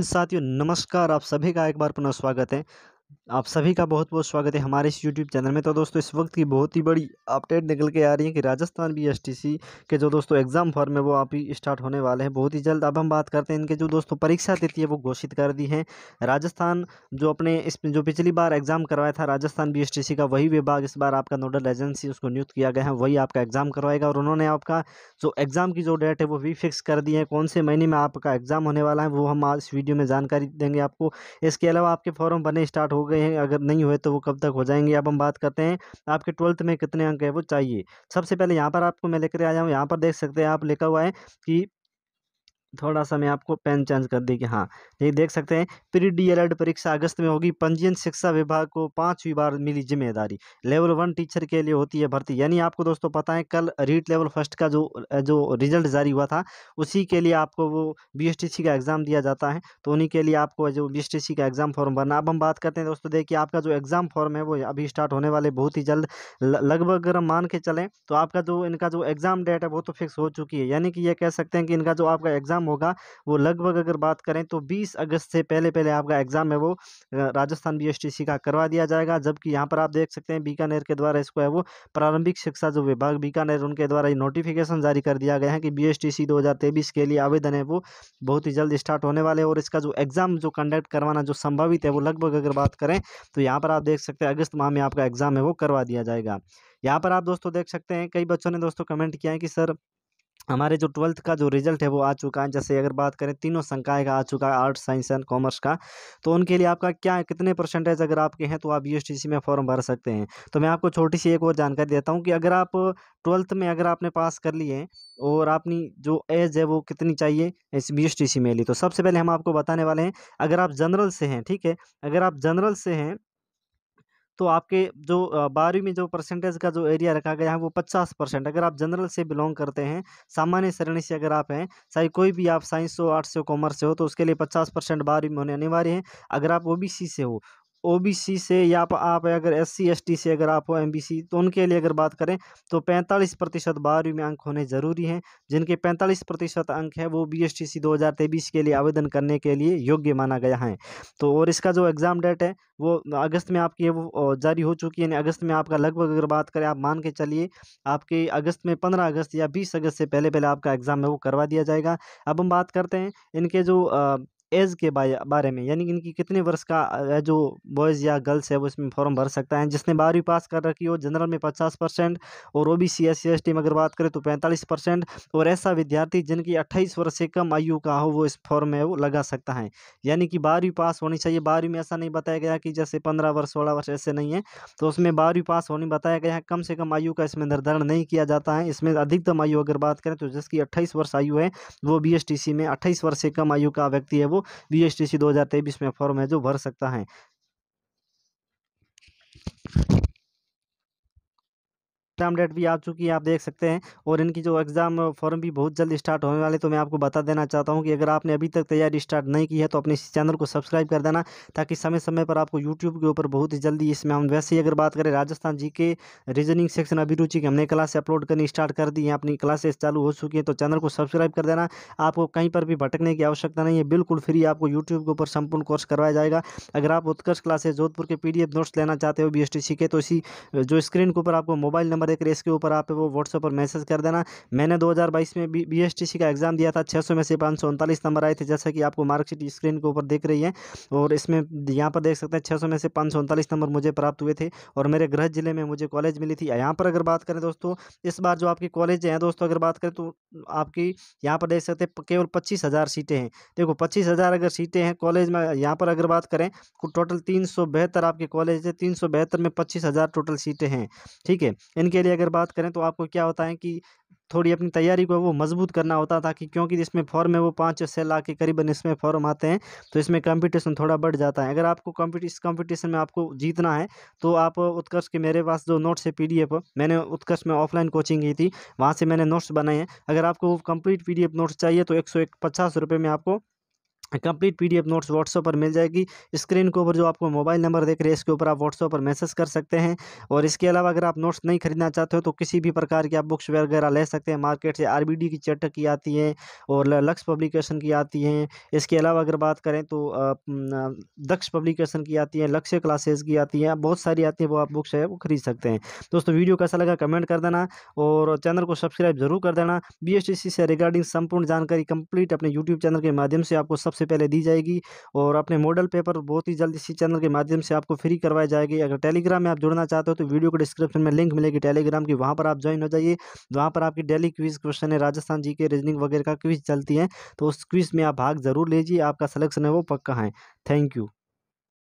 हिंद साथियों नमस्कार आप सभी का एक बार पुनः स्वागत है आप सभी का बहुत बहुत स्वागत है हमारे इस यूट्यूब चैनल में तो दोस्तों इस वक्त की बहुत ही बड़ी अपडेट निकल के आ रही है कि राजस्थान सी के जो दोस्तों एग्ज़ाम फॉर्म है वो आप ही स्टार्ट होने वाले हैं बहुत ही जल्द अब हम बात करते हैं इनके जो दोस्तों परीक्षा तिथि है वो घोषित कर दी है राजस्थान जो अपने इस जो पिछली बार एग्ज़ाम करवाया था राजस्थान बी का वही विभाग इस बार आपका नोडल एजेंसी उसको नियुक्त किया गया है वही आपका एग्ज़ाम करवाएगा और उन्होंने आपका जो एग्ज़ाम की जो डेट है वो भी फिक्स कर दी है कौन से महीने में आपका एग्ज़ाम होने वाला है वो हम आज इस वीडियो में जानकारी देंगे आपको इसके अलावा आपके फॉर्म बने स्टार्ट हो हो गए हैं अगर नहीं हुए तो वो कब तक हो जाएंगे अब हम बात करते हैं आपके ट्वेल्थ में कितने अंक है वो चाहिए सबसे पहले यहाँ पर आपको मैं लेकर आया हूँ यहाँ पर देख सकते हैं आप लिखा हुआ है कि थोड़ा सा मैं आपको पेन चेंज कर दी कि हाँ ये देख सकते हैं प्री डी एल परीक्षा अगस्त में होगी पंजीयन शिक्षा विभाग को पांचवी बार मिली जिम्मेदारी लेवल वन टीचर के लिए होती है भर्ती यानी आपको दोस्तों पता है कल रीट लेवल फर्स्ट का जो जो रिजल्ट जारी हुआ था उसी के लिए आपको वो बी का एग्ज़ाम दिया जाता है तो उन्हीं के लिए आपको जो बी का एग्ज़ाम फॉर्म भरना अब हम बात करते हैं दोस्तों देखिए आपका जो एग्ज़ाम फॉर्म है वो अभी स्टार्ट होने वाले बहुत ही जल्द लगभग अगर मान के चलें तो आपका जो इनका जो एग्ज़ाम डेट है वो तो फिक्स हो चुकी है यानी कि ये कह सकते हैं कि इनका जो आपका एग्ज़ाम एग्ज़ाम होगा वो लगभग अगर बात करें तो बीस अगस्त से पहले पहले आपका एग्ज़ाम है वो राजस्थान बी का करवा दिया जाएगा जबकि यहाँ पर आप देख सकते हैं बीकानेर के द्वारा इसको है वो प्रारंभिक शिक्षा जो विभाग बीकानेर उनके द्वारा ये नोटिफिकेशन जारी कर दिया गया है कि बी एस के लिए आवेदन है वो बहुत ही जल्द स्टार्ट होने वाले और इसका जो एग्ज़ाम जो कंडक्ट करवाना जो संभावित है वो लगभग अगर बात करें तो यहाँ पर आप देख सकते हैं अगस्त माह में आपका एग्ज़ाम है वो करवा दिया जाएगा यहाँ पर आप दोस्तों देख सकते हैं कई बच्चों ने दोस्तों कमेंट किया है कि सर हमारे जो ट्वेल्थ का जो रिजल्ट है वो आ चुका है जैसे अगर बात करें तीनों संकाय का आ चुका है आर्ट्स साइंस एंड कॉमर्स का तो उनके लिए आपका क्या कितने परसेंटेज अगर आपके हैं तो आप यूएसटीसी में फॉर्म भर सकते हैं तो मैं आपको छोटी सी एक और जानकारी देता हूँ कि अगर आप ट्वेल्थ में अगर आपने पास कर लिए हैं और आपनी जो एज है वो कितनी चाहिए इस बी एस टी सी में ली तो सबसे पहले हम आपको बताने वाले हैं अगर आप जनरल से हैं ठीक है अगर आप जनरल से हैं तो आपके जो बारहवीं में जो परसेंटेज का जो एरिया रखा गया है वो पचास परसेंट अगर आप जनरल से बिलोंग करते हैं सामान्य श्रेणी से अगर आप हैं चाहे कोई भी आप साइंस हो आर्ट्स हो कॉमर्स से हो तो उसके लिए पचास परसेंट बारहवीं में होने अनिवार्य है अगर आप ओ से हो ओबीसी से या आप अगर एससी एसटी से अगर आप हो एमबीसी तो उनके लिए अगर बात करें तो 45 प्रतिशत बारहवीं में अंक होने ज़रूरी हैं जिनके 45 प्रतिशत अंक है वो बी एस टी सी दो हज़ार तेईस के लिए आवेदन करने के लिए योग्य माना गया है तो और इसका जो एग्ज़ाम डेट है वो अगस्त में आपकी वो जारी हो चुकी है यानी अगस्त में आपका लगभग अगर बात करें आप मान के चलिए आपके अगस्त में पंद्रह अगस्त या बीस अगस्त से पहले पहले आपका एग्ज़ाम है वो करवा दिया जाएगा अब हम बात करते हैं इनके जो एज के बारे में यानी कि इनकी कितने वर्ष का जो बॉयज़ या गर्ल्स है वो इसमें फॉर्म भर सकता है जिसने बारहवीं पास कर रखी हो जनरल में पचास परसेंट और O B C S T में अगर बात करें तो पैंतालीस परसेंट और ऐसा विद्यार्थी जिनकी अट्ठाईस वर्ष से कम आयु का हो वो इस फॉर्म में वो लगा सकता है यानी कि बारहवीं पास होनी चाहिए बारहवीं में ऐसा नहीं बताया गया कि जैसे पंद्रह वर्ष सोलह वर्ष ऐसे नहीं है तो उसमें बारहवीं पास होनी बताया गया है कम से कम आयु का इसमें निर्धारण नहीं किया जाता है इसमें अधिकतम आयु अगर बात करें तो जिसकी अट्ठाईस वर्ष आयु है वो बी एस टी सी में अट्ठाईस वर्ष से कम आयु का व्यक्ति है वो BSTC B S T C दो हज़ार तेईस में फॉर्म है जो भर सकता है एग्ज़ाम डेट भी आ चुकी है आप देख सकते हैं और इनकी जो एग्ज़ाम फॉर्म भी बहुत जल्द स्टार्ट होने वाले तो मैं आपको बता देना चाहता हूँ कि अगर आपने अभी तक तैयारी स्टार्ट नहीं की है तो अपने इस चैनल को सब्सक्राइब कर देना ताकि समय समय पर आपको यूट्यूब के ऊपर बहुत ही जल्दी इसमें हम वैसे ही अगर बात करें राजस्थान जी के रीजनिंग सेक्शन अभिरुचि की हमने क्लास अपलोड करनी स्टार्ट कर दी है अपनी क्लासेस चालू हो चुकी हैं तो चैनल को सब्सक्राइब कर देना आपको कहीं पर भी भटकने की आवश्यकता नहीं है बिल्कुल फ्री आपको यूट्यूब के ऊपर संपूर्ण कोर्स करवाया जाएगा अगर आप उत्कर्ष क्लासेस जोधपुर के पीडीएफ नोट्स लेना चाहते हो बीएसटीसी के तो इसी जो स्क्रीन के ऊपर आपको मोबाइल नंबर हर एक रेस के ऊपर आप वो व्हाट्सएप पर मैसेज कर देना मैंने 2022 में बी बी का एग्ज़ाम दिया था 600 में से पाँच नंबर आए थे जैसा कि आपको मार्कशीट स्क्रीन के ऊपर देख रही है और इसमें यहाँ पर देख सकते हैं छः में से पाँच नंबर मुझे प्राप्त हुए थे और मेरे गृह जिले में मुझे कॉलेज मिली थी यहाँ पर अगर बात करें दोस्तों इस बार जो आपकी कॉलेज हैं दोस्तों अगर बात करें तो आपकी यहाँ पर देख सकते हैं केवल पच्चीस हज़ार सीटें हैं देखो पच्चीस हज़ार अगर सीटें हैं कॉलेज में यहाँ पर अगर बात करें टोटल तो तीन सौ बेहतर आपके कॉलेज है तीन सौ बेहतर में पच्चीस हज़ार टोटल सीटें हैं ठीक है इनके के लिए अगर बात करें तो आपको क्या होता है कि थोड़ी अपनी तैयारी को वो मजबूत करना होता था कि क्योंकि इसमें फॉर्म है वो पाँच छः लाख के करीबन इसमें फॉर्म आते हैं तो इसमें कंपटीशन थोड़ा बढ़ जाता है अगर आपको इस कंपटीशन में आपको जीतना है तो आप उत्कर्ष के मेरे पास जो नोट्स है पी मैंने उत्कर्ष में ऑफलाइन कोचिंग की थी वहाँ से मैंने नोट्स बनाए हैं अगर आपको कंप्लीट पी डी नोट्स चाहिए तो एक सौ में आपको कंप्लीट पीडीएफ नोट्स व्हाट्सअप पर मिल जाएगी स्क्रीन के ऊपर जो आपको मोबाइल नंबर देख रहे हैं इसके ऊपर आप व्हाट्सएप पर मैसेज कर सकते हैं और इसके अलावा अगर आप नोट्स नहीं खरीदना चाहते हो तो किसी भी प्रकार की आप बुक्स वगैरह ले सकते हैं मार्केट से आर की चटक की आती है और लक्स पब्लिकेशन की आती हैं इसके अलावा अगर बात करें तो दक्ष पब्लिकेशन की आती है लक्ष्य क्लासेस की आती हैं बहुत सारी आती हैं वो आप बुक्स है वो खरीद सकते हैं दोस्तों वीडियो कैसा लगा कमेंट कर देना और चैनल को सब्सक्राइब जरूर कर देना बी से रिगार्डिंग संपूर्ण जानकारी कंप्लीट अपने यूट्यूब चैनल के माध्यम से आपको सबसे सबसे पहले दी जाएगी और अपने मॉडल पेपर बहुत ही जल्द इसी चैनल के माध्यम से आपको फ्री करवाई जाएगी अगर टेलीग्राम में आप जुड़ना चाहते हो तो वीडियो को डिस्क्रिप्शन में लिंक मिलेगी टेलीग्राम की वहाँ पर आप ज्वाइन हो जाइए वहाँ पर आपकी डेली क्विज क्वेश्चन है राजस्थान जी के रीजनिंग वगैरह का क्विज चलती है तो उस क्विज में आप भाग जरूर लीजिए आपका सलेक्शन है वो पक्का है थैंक यू